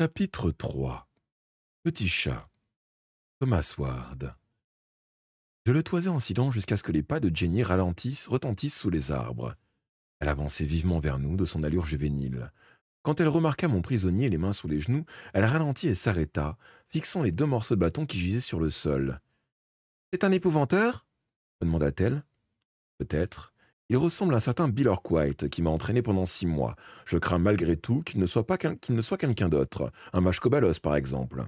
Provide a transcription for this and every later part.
Chapitre 3 Petit chat Thomas Ward Je le toisais en silence jusqu'à ce que les pas de Jenny ralentissent, retentissent sous les arbres. Elle avançait vivement vers nous de son allure juvénile. Quand elle remarqua mon prisonnier les mains sous les genoux, elle ralentit et s'arrêta, fixant les deux morceaux de bâton qui gisaient sur le sol. « C'est un épouvanteur ?» me demanda-t-elle. « Peut-être. Il ressemble à un certain Bill White qui m'a entraîné pendant six mois. Je crains malgré tout qu'il ne soit pas qu'il ne soit quelqu'un d'autre, un mage par exemple.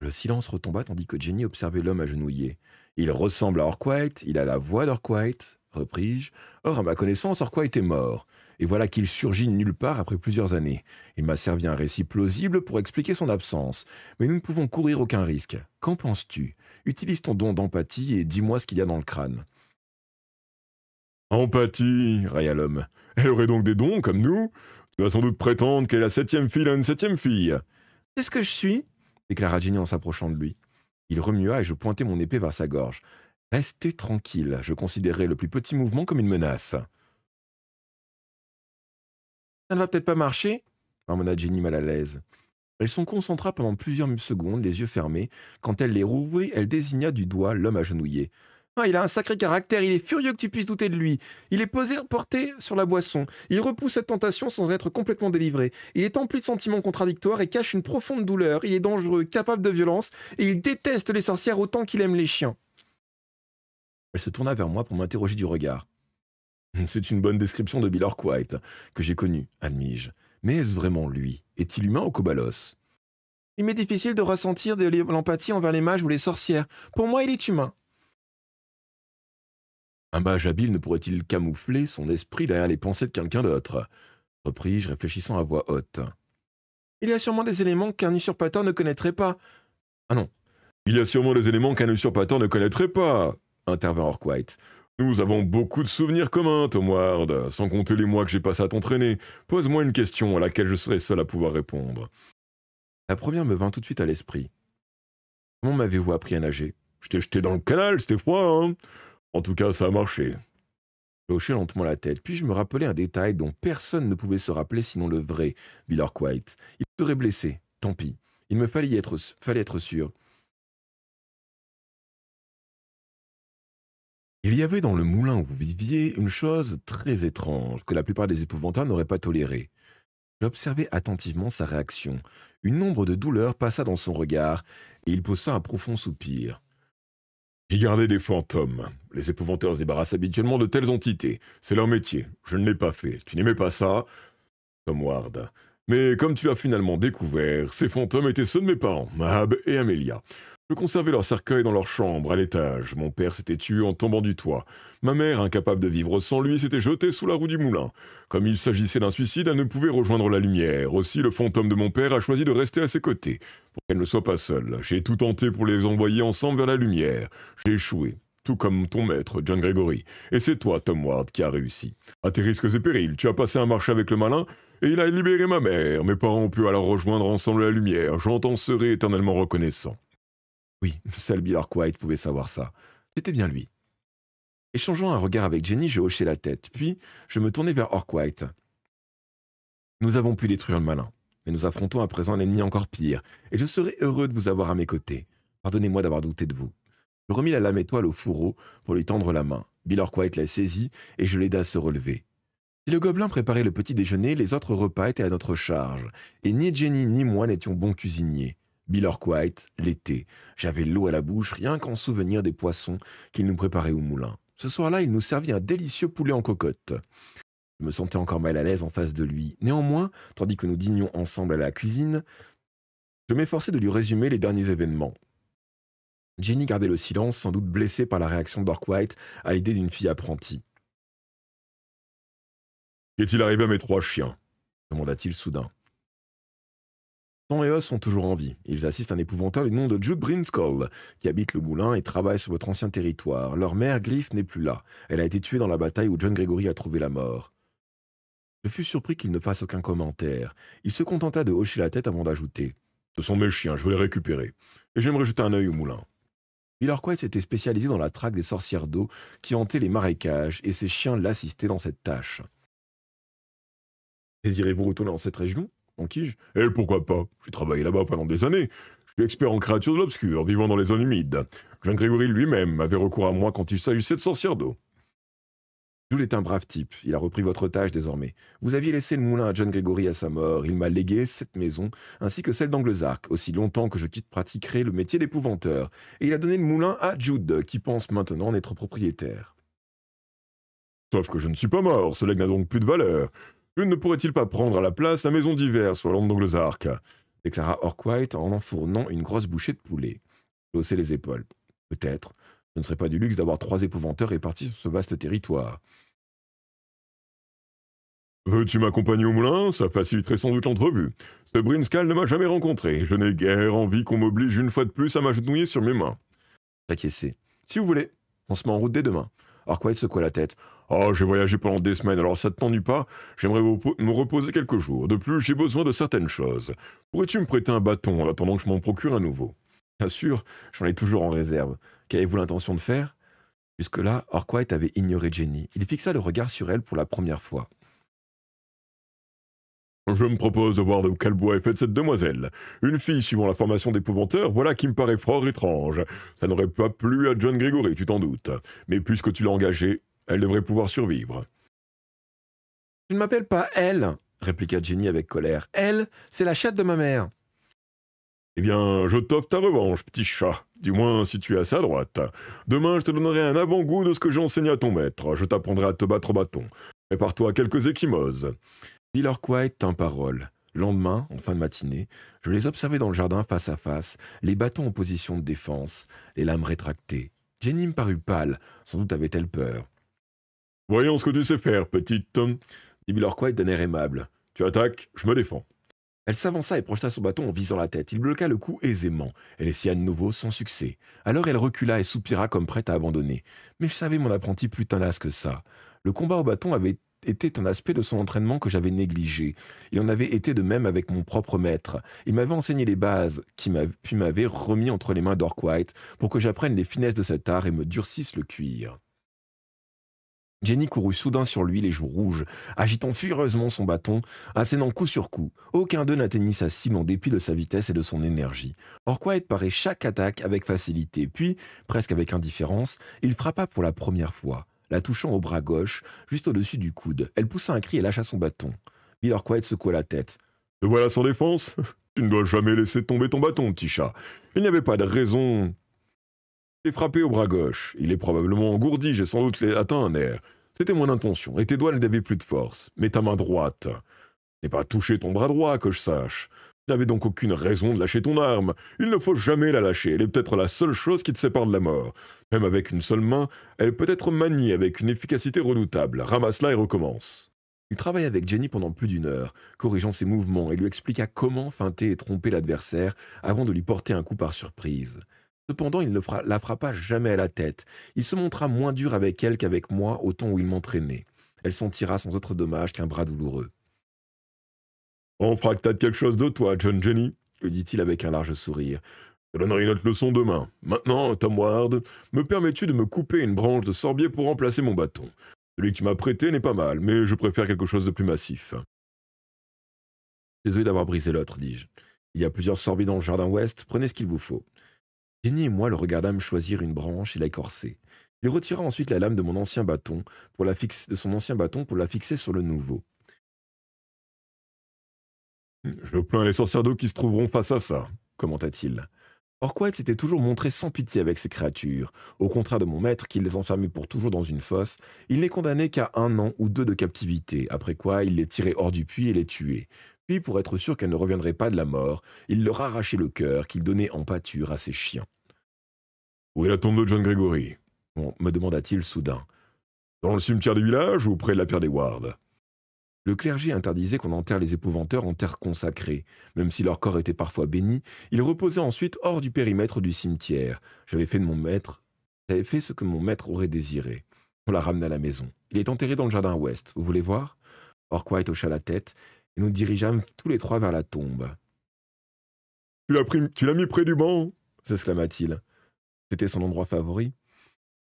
Le silence retomba tandis que Jenny observait l'homme agenouillé. Il ressemble à Orquite, il a la voix d'Orquite, repris-je. Or, à ma connaissance, Orquite est mort. Et voilà qu'il surgit nulle part après plusieurs années. Il m'a servi un récit plausible pour expliquer son absence. Mais nous ne pouvons courir aucun risque. Qu'en penses-tu Utilise ton don d'empathie et dis-moi ce qu'il y a dans le crâne. Empathie, raya l'homme. Elle aurait donc des dons, comme nous Tu vas sans doute prétendre qu'elle est la septième fille à une septième fille. C'est ce que je suis déclara Jenny en s'approchant de lui. Il remua et je pointai mon épée vers sa gorge. Restez tranquille, je considérais le plus petit mouvement comme une menace. Ça ne va peut-être pas marcher emmena Jenny mal à l'aise. Elle s'en concentra pendant plusieurs secondes, les yeux fermés. Quand elle les rouvrit, elle désigna du doigt l'homme agenouillé. Ah, il a un sacré caractère, il est furieux que tu puisses douter de lui. Il est posé, porté sur la boisson. Il repousse cette tentation sans être complètement délivré. Il est empli de sentiments contradictoires et cache une profonde douleur. Il est dangereux, capable de violence, et il déteste les sorcières autant qu'il aime les chiens. Elle se tourna vers moi pour m'interroger du regard. C'est une bonne description de Bill White, que j'ai connu, admis-je. Mais est-ce vraiment lui Est-il humain ou cobalos Il m'est difficile de ressentir de l'empathie envers les mages ou les sorcières. Pour moi, il est humain. Un mage habile ne pourrait-il camoufler son esprit derrière les pensées de quelqu'un d'autre repris-je, réfléchissant à voix haute. Il y a sûrement des éléments qu'un usurpateur ne connaîtrait pas. Ah non. Il y a sûrement des éléments qu'un usurpateur ne connaîtrait pas, intervint Orkwhite. Nous avons beaucoup de souvenirs communs, Tom Ward, sans compter les mois que j'ai passés à t'entraîner. Pose-moi une question à laquelle je serai seul à pouvoir répondre. La première me vint tout de suite à l'esprit. Comment m'avez-vous appris à nager Je t'ai jeté dans le canal, c'était froid, hein en tout cas, ça a marché. Je hochais lentement la tête, puis je me rappelais un détail dont personne ne pouvait se rappeler sinon le vrai, Billard White. Il serait blessé, tant pis. Il me fallait être, sûr. Il y avait dans le moulin où vous viviez une chose très étrange que la plupart des épouvantards n'auraient pas tolérée. J'observai attentivement sa réaction. Une ombre de douleur passa dans son regard et il poussa un profond soupir. « J'ai gardé des fantômes. Les épouvanteurs se débarrassent habituellement de telles entités. C'est leur métier. Je ne l'ai pas fait. Tu n'aimais pas ça, Tom Ward. Mais comme tu as finalement découvert, ces fantômes étaient ceux de mes parents, Mahab et Amelia. Je conservais leur cercueil dans leur chambre, à l'étage. Mon père s'était tué en tombant du toit. Ma mère, incapable de vivre sans lui, s'était jetée sous la roue du moulin. Comme il s'agissait d'un suicide, elle ne pouvait rejoindre la lumière. Aussi, le fantôme de mon père a choisi de rester à ses côtés, pour qu'elle ne soit pas seule. J'ai tout tenté pour les envoyer ensemble vers la lumière. J'ai échoué tout comme ton maître, John Gregory. Et c'est toi, Tom Ward, qui a réussi. À tes risques et périls, tu as passé un marché avec le malin, et il a libéré ma mère. Mes parents ont pu alors rejoindre ensemble la lumière. J'en serai éternellement reconnaissant. Oui, seul Bill pouvait savoir ça. C'était bien lui. Échangeant un regard avec Jenny, je hochai la tête, puis je me tournai vers Orkwhite. Nous avons pu détruire le malin, mais nous affrontons à présent un ennemi encore pire, et je serai heureux de vous avoir à mes côtés. Pardonnez-moi d'avoir douté de vous. Je remis la lame étoile au fourreau pour lui tendre la main. Bill la saisit et je l'aida à se relever. Si le gobelin préparait le petit déjeuner, les autres repas étaient à notre charge, et ni Jenny ni moi n'étions bons cuisiniers. Orkwhite, l'été. J'avais l'eau à la bouche rien qu'en souvenir des poissons qu'il nous préparait au moulin. Ce soir-là, il nous servit un délicieux poulet en cocotte. Je me sentais encore mal à l'aise en face de lui. Néanmoins, tandis que nous dînions ensemble à la cuisine, je m'efforçais de lui résumer les derniers événements. Jenny gardait le silence, sans doute blessée par la réaction d'Orkwhite à l'idée d'une fille apprentie. Qu'est-il arrivé à mes trois chiens demanda-t-il soudain et Os sont toujours en vie. Ils assistent à un épouvantable du nom de Jude Brinscold, qui habite le moulin et travaille sur votre ancien territoire. Leur mère, Griff, n'est plus là. Elle a été tuée dans la bataille où John Gregory a trouvé la mort. Je fus surpris qu'il ne fasse aucun commentaire. Il se contenta de hocher la tête avant d'ajouter. Ce sont mes chiens, je vais les récupérer. Et j'aimerais jeter un œil au moulin. Villarquois s'était spécialisé dans la traque des sorcières d'eau qui hantaient les marécages, et ses chiens l'assistaient dans cette tâche. Désirez-vous retourner dans cette région en je Eh, pourquoi pas J'ai travaillé là-bas pendant des années. Je suis expert en créatures de l'obscur, vivant dans les zones humides. John Gregory lui-même avait recours à moi quand il s'agissait de sorcières d'eau. Jude est un brave type, il a repris votre tâche désormais. Vous aviez laissé le moulin à John Gregory à sa mort, il m'a légué cette maison, ainsi que celle d'Anglezarc, aussi longtemps que je quitte pratiquerai le métier d'épouvanteur, et il a donné le moulin à Jude, qui pense maintenant en être propriétaire. Sauf que je ne suis pas mort, ce n'a donc plus de valeur. Je ne pourrait-il pas prendre à la place la maison d'hiver sur l'ombre Arc, déclara Orkwhite en enfournant une grosse bouchée de poulet. Je les épaules. Peut-être. Ce ne serait pas du luxe d'avoir trois épouvanteurs répartis sur ce vaste territoire. Veux-tu m'accompagner au moulin Ça faciliterait sans doute l'entrevue. Ce Brinscal ne m'a jamais rencontré. Je n'ai guère envie qu'on m'oblige une fois de plus à m'agenouiller sur mes mains. J'acquiesçai. Si vous voulez, on se met en route dès demain. Arkwright secoua la tête. Oh, j'ai voyagé pendant des semaines, alors ça ne t'ennuie pas J'aimerais me reposer quelques jours. De plus, j'ai besoin de certaines choses. Pourrais-tu me prêter un bâton en attendant que je m'en procure un nouveau Bien sûr, j'en ai toujours en réserve. Qu'avez-vous l'intention de faire Jusque-là, Arkwright avait ignoré Jenny. Il fixa le regard sur elle pour la première fois. Je me propose de voir de quel bois est faite cette demoiselle. Une fille suivant la formation d'épouvanteur, voilà qui me paraît fort étrange. Ça n'aurait pas plu à John Gregory, tu t'en doutes. Mais puisque tu l'as engagée, elle devrait pouvoir survivre. Tu ne m'appelles pas elle, répliqua Jenny avec colère. Elle, c'est la chatte de ma mère. Eh bien, je t'offre ta revanche, petit chat. Du moins, si tu es à sa droite. Demain, je te donnerai un avant-goût de ce que j'enseigne à ton maître. Je t'apprendrai à te battre au bâton. Prépare-toi quelques échimoses. Villorquois tint parole. Lendemain, en fin de matinée, je les observais dans le jardin face à face, les bâtons en position de défense, les lames rétractées. Jenny me parut pâle, sans doute avait-elle peur. Voyons ce que tu sais faire, petite, dit Villorquois d'un air aimable. Tu attaques, je me défends. Elle s'avança et projeta son bâton en visant la tête. Il bloqua le coup aisément. Elle essaya de nouveau, sans succès. Alors elle recula et soupira comme prête à abandonner. Mais je savais mon apprenti plus tenace que ça. Le combat au bâton avait était un aspect de son entraînement que j'avais négligé. Il en avait été de même avec mon propre maître. Il m'avait enseigné les bases, puis m'avait remis entre les mains d'Orkwhite pour que j'apprenne les finesses de cet art et me durcisse le cuir. Jenny courut soudain sur lui, les joues rouges, agitant furieusement son bâton, assénant coup sur coup. Aucun d'eux n'atteignit sa cible en dépit de sa vitesse et de son énergie. Orquite parait chaque attaque avec facilité, puis, presque avec indifférence, il frappa pour la première fois la touchant au bras gauche, juste au-dessus du coude. Elle poussa un cri et lâcha son bâton. Miller Quaid secoua la tête. Te voilà sans défense Tu ne dois jamais laisser tomber ton bâton, petit chat. Il n'y avait pas de raison. T'es frappé au bras gauche. Il est probablement engourdi, j'ai sans doute atteint un air. C'était mon intention, et tes doigts n'avaient plus de force. Mais ta main droite. N'aie pas touché ton bras droit, que je sache n'avais donc aucune raison de lâcher ton arme. Il ne faut jamais la lâcher, elle est peut-être la seule chose qui te sépare de la mort. Même avec une seule main, elle peut être maniée avec une efficacité redoutable. Ramasse-la et recommence. Il travaille avec Jenny pendant plus d'une heure, corrigeant ses mouvements et lui expliqua comment feinter et tromper l'adversaire avant de lui porter un coup par surprise. Cependant, il ne la frappa jamais à la tête. Il se montra moins dur avec elle qu'avec moi au temps où il m'entraînait. Elle s'en sans autre dommage qu'un bras douloureux. On fera quelque chose de toi, John Jenny, lui dit-il avec un large sourire. Je donnerai une autre leçon demain. Maintenant, Tom Ward, me permets-tu de me couper une branche de sorbier pour remplacer mon bâton Celui que tu m'as prêté n'est pas mal, mais je préfère quelque chose de plus massif. Désolé d'avoir brisé l'autre, dis-je. Il y a plusieurs sorbiers dans le jardin ouest, prenez ce qu'il vous faut. Jenny et moi le regardâmes choisir une branche et l'écorcer. Il retira ensuite la lame de mon ancien bâton de son ancien bâton pour la fixer sur le nouveau. Je plains les sorcières d'eau qui se trouveront face à ça, commenta-t-il. Orquette s'était toujours montré sans pitié avec ces créatures. Au contraire de mon maître, qui les enfermait pour toujours dans une fosse, il n'est condamnait qu'à un an ou deux de captivité, après quoi il les tirait hors du puits et les tuait. Puis, pour être sûr qu'elles ne reviendraient pas de la mort, il leur arrachait le cœur qu'il donnait en pâture à ses chiens. Où est la tombe de John Gregory me demanda-t-il soudain. Dans le cimetière du village ou près de la pierre des Ward. Le clergé interdisait qu'on enterre les épouvanteurs en terre consacrée. Même si leur corps était parfois béni, ils reposaient ensuite hors du périmètre du cimetière. J'avais fait de mon maître, j'avais fait ce que mon maître aurait désiré. On la ramena à la maison. Il est enterré dans le jardin ouest. Vous voulez voir Orquite hocha la tête et nous dirigeâmes tous les trois vers la tombe. pris, tu l'as mis près du banc s'exclama-t-il. C'était son endroit favori.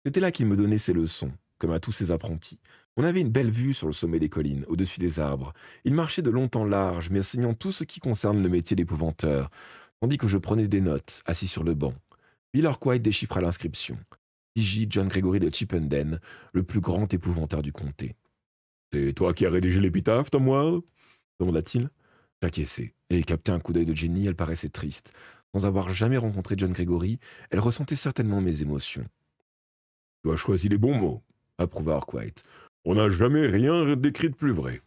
C'était là qu'il me donnait ses leçons comme à tous ses apprentis. On avait une belle vue sur le sommet des collines, au-dessus des arbres. Il marchait de long en large, m'enseignant tout ce qui concerne le métier d'épouvanteur, tandis que je prenais des notes, assis sur le banc. Miller White déchiffra l'inscription. D.J. John Gregory de Chippenden, le plus grand épouvanteur du comté. C'est toi qui as rédigé l'épitaphe, Tom moi demanda-t-il. J'acquiesçais, et capté un coup d'œil de Jenny, elle paraissait triste. Sans avoir jamais rencontré John Gregory, elle ressentait certainement mes émotions. Tu as choisi les bons mots, approuva Arkwright. On n'a jamais rien décrit de plus vrai.